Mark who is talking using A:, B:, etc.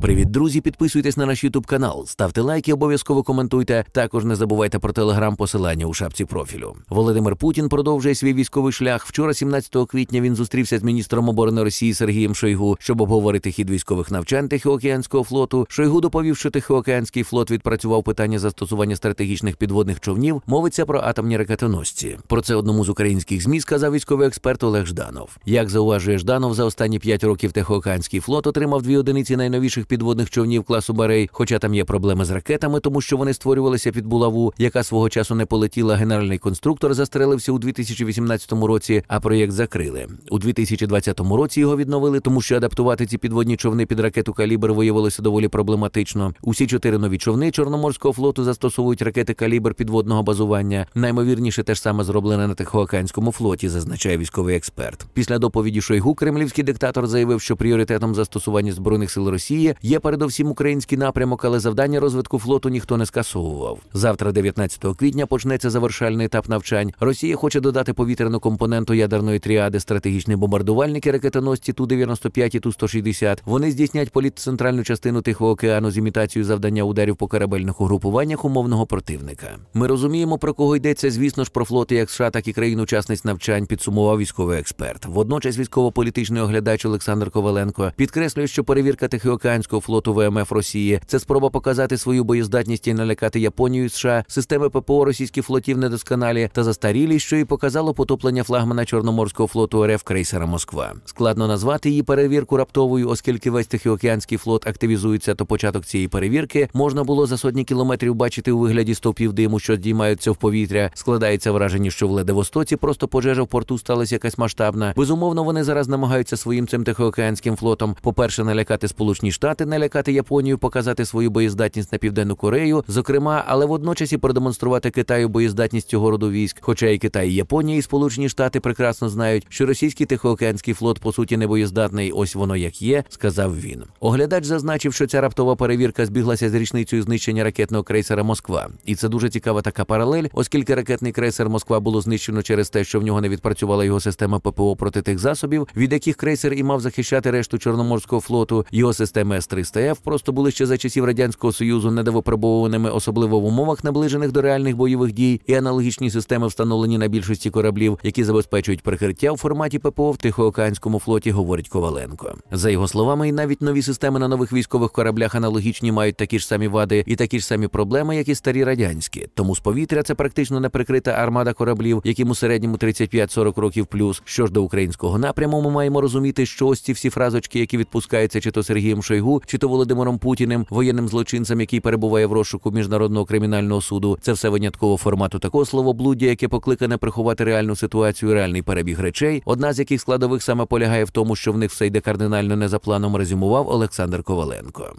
A: Привіт, друзі! Підписуйтесь на наш Ютуб канал, ставте лайки, обов'язково коментуйте. Також не забувайте про телеграм посилання у шапці профілю. Володимир Путін продовжує свій військовий шлях. Вчора, 17 квітня, він зустрівся з міністром оборони Росії Сергієм Шойгу, щоб обговорити хід військових навчань Тихоокеанського флоту. Шойгу доповів, що Тихоокеанський флот відпрацював питання застосування стратегічних підводних човнів. Мовиться про атомні ракетоносці. Про це одному з українських змі сказав військовий експерт Олег Жданов. Як зауважує Жданов, за останні п'ять років Тихоокеанський флот отримав дві одиниці найновіших підводних човнів класу Барей, хоча там є проблеми з ракетами, тому що вони створювалися під булаву, яка свого часу не полетіла. Генеральний конструктор застрелився у 2018 році, а проєкт закрили. У 2020 році його відновили, тому що адаптувати ці підводні човни під ракету калібр виявилося доволі проблематично. Усі чотири нові човни Чорноморського флоту застосовують ракети калібр підводного базування. Наймовірніше те ж саме зроблене на Тихоокеанському флоті, зазначає військовий експерт. Після доповіді Шойгу кремлівський диктатор заявив, що пріоритетом застосування збройних сил Росії Є передовсім український напрямок, але завдання розвитку флоту ніхто не скасовував. Завтра, 19 квітня, почнеться завершальний етап навчань. Росія хоче додати повітряну компоненту ядерної тріади, стратегічні бомбардувальники, ракетоносці ту 95 і ту 160 Вони здійснять політ центральну частину Тихого океану з імітацією завдання ударів по корабельних угрупуваннях умовного противника. Ми розуміємо, про кого йдеться, звісно ж, про флоти як США, так і країн-учасниць навчань підсумував військовий експерт. Водночас військово-політичний оглядач Олександр Коваленко підкреслює, що перевірка Тихоокеанського Чорноморського флоту ВМФ Росії. Це спроба показати свою боєздатність і налякати Японію і США. Системи ППО російських флотів недосконалі та застарілі, що і показало потоплення флагмана Чорноморського флоту РФ крейсера Москва. Складно назвати її перевірку раптовою, оскільки весь Тихоокеанський флот активізується, то початок цієї перевірки можна було за сотні кілометрів бачити у вигляді стовпів диму, що здіймаються в повітря. Складається враження, що в Ледовостоці просто пожежа в порту сталася якась масштабна. Безумовно, вони зараз намагаються своїм цим тихоокеанським флотом, по перше, налякати Сполучені Штати налякати, налякати Японію, показати свою боєздатність на південну Корею, зокрема, але водночас і продемонструвати Китаю боєздатність цього роду військ. Хоча і Китай, і Японія, і Сполучені Штати прекрасно знають, що російський тихоокеанський флот по суті не боєздатний. Ось воно як є, сказав він. Оглядач зазначив, що ця раптова перевірка збіглася з річницею знищення ракетного крейсера Москва, і це дуже цікава така паралель, оскільки ракетний крейсер Москва було знищено через те, що в нього не відпрацювала його система ППО проти тих засобів, від яких крейсер і мав захищати решту Чорноморського флоту, його системи С. С-300Ф просто були ще за часів радянського союзу недовипробованими, особливо в умовах наближених до реальних бойових дій, і аналогічні системи встановлені на більшості кораблів, які забезпечують прикриття у форматі ППО в Тихоокеанському флоті, говорить Коваленко. За його словами, і навіть нові системи на нових військових кораблях аналогічні мають такі ж самі вади і такі ж самі проблеми, як і старі радянські. Тому з повітря це практично неприкрита армада кораблів, яким у середньому 35-40 років плюс. Що ж до українського напряму, ми маємо розуміти, що ось ці всі фразочки, які відпускаються чи то Сергієм Шойгу чи то Володимиром Путіним, воєнним злочинцем, який перебуває в розшуку міжнародного кримінального суду. Це все винятково формату такого словоблуддя, яке покликане приховати реальну ситуацію, реальний перебіг речей. Одна з яких складових саме полягає в тому, що в них все йде кардинально не за планом, резюмував Олександр Коваленко.